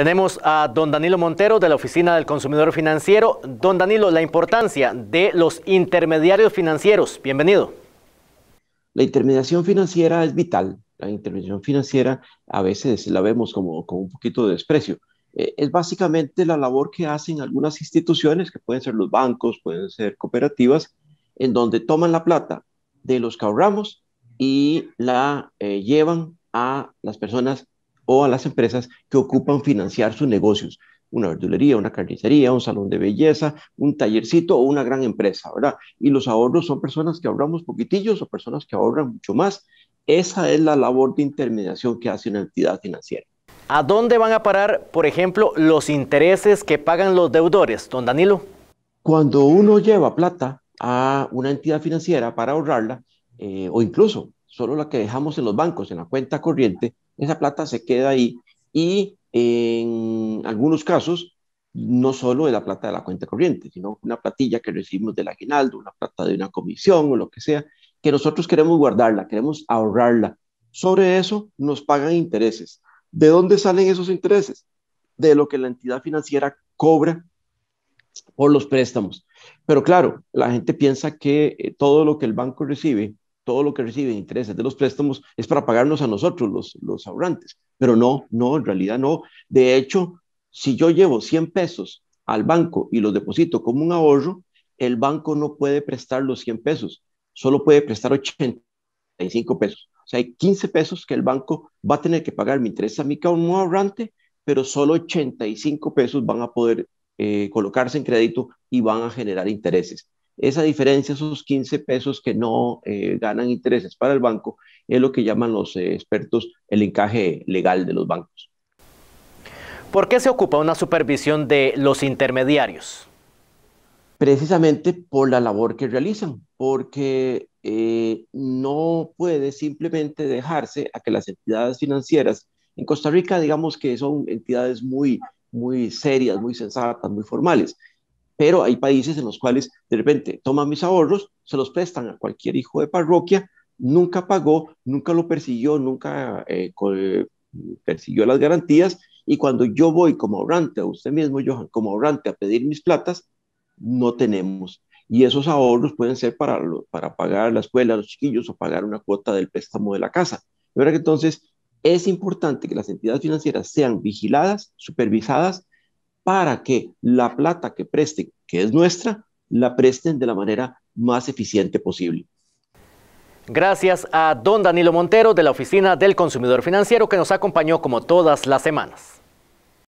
Tenemos a don Danilo Montero de la Oficina del Consumidor Financiero. Don Danilo, la importancia de los intermediarios financieros. Bienvenido. La intermediación financiera es vital. La intermediación financiera a veces la vemos como con un poquito de desprecio. Eh, es básicamente la labor que hacen algunas instituciones, que pueden ser los bancos, pueden ser cooperativas, en donde toman la plata de los que y la eh, llevan a las personas o a las empresas que ocupan financiar sus negocios, una verdulería, una carnicería, un salón de belleza, un tallercito o una gran empresa, ¿verdad? Y los ahorros son personas que ahorramos poquitillos o personas que ahorran mucho más. Esa es la labor de intermediación que hace una entidad financiera. ¿A dónde van a parar, por ejemplo, los intereses que pagan los deudores, don Danilo? Cuando uno lleva plata a una entidad financiera para ahorrarla, eh, o incluso solo la que dejamos en los bancos, en la cuenta corriente, esa plata se queda ahí y en algunos casos no solo de la plata de la cuenta corriente, sino una platilla que recibimos de del aguinaldo, una plata de una comisión o lo que sea, que nosotros queremos guardarla, queremos ahorrarla. Sobre eso nos pagan intereses. ¿De dónde salen esos intereses? De lo que la entidad financiera cobra por los préstamos. Pero claro, la gente piensa que eh, todo lo que el banco recibe todo lo que reciben intereses de los préstamos es para pagarnos a nosotros, los, los ahorrantes. Pero no, no, en realidad no. De hecho, si yo llevo 100 pesos al banco y los deposito como un ahorro, el banco no puede prestar los 100 pesos, solo puede prestar 85 pesos. O sea, hay 15 pesos que el banco va a tener que pagar mi interés a mi un ahorrante, pero solo 85 pesos van a poder eh, colocarse en crédito y van a generar intereses. Esa diferencia, esos 15 pesos que no eh, ganan intereses para el banco, es lo que llaman los eh, expertos el encaje legal de los bancos. ¿Por qué se ocupa una supervisión de los intermediarios? Precisamente por la labor que realizan, porque eh, no puede simplemente dejarse a que las entidades financieras en Costa Rica, digamos que son entidades muy, muy serias, muy sensatas, muy formales pero hay países en los cuales de repente toman mis ahorros, se los prestan a cualquier hijo de parroquia, nunca pagó, nunca lo persiguió, nunca eh, persiguió las garantías, y cuando yo voy como ahorrante, usted mismo, Johan, como ahorrante a pedir mis platas, no tenemos. Y esos ahorros pueden ser para, para pagar la escuela, los chiquillos o pagar una cuota del préstamo de la casa. De verdad que entonces es importante que las entidades financieras sean vigiladas, supervisadas para que la plata que presten, que es nuestra, la presten de la manera más eficiente posible. Gracias a don Danilo Montero de la Oficina del Consumidor Financiero que nos acompañó como todas las semanas.